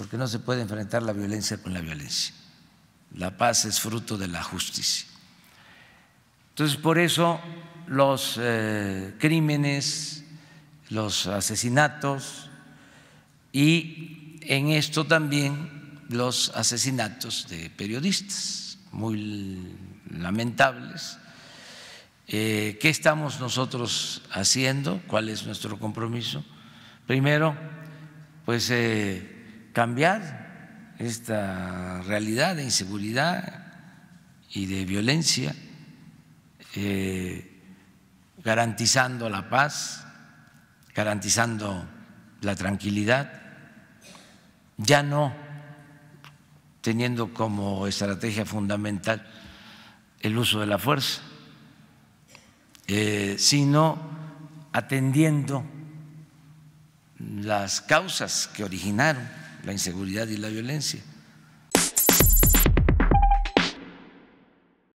porque no se puede enfrentar la violencia con la violencia. La paz es fruto de la justicia. Entonces, por eso los eh, crímenes, los asesinatos y en esto también los asesinatos de periodistas, muy lamentables. Eh, ¿Qué estamos nosotros haciendo? ¿Cuál es nuestro compromiso? Primero, pues... Eh, cambiar esta realidad de inseguridad y de violencia, eh, garantizando la paz, garantizando la tranquilidad, ya no teniendo como estrategia fundamental el uso de la fuerza, eh, sino atendiendo las causas que originaron la inseguridad y la violencia.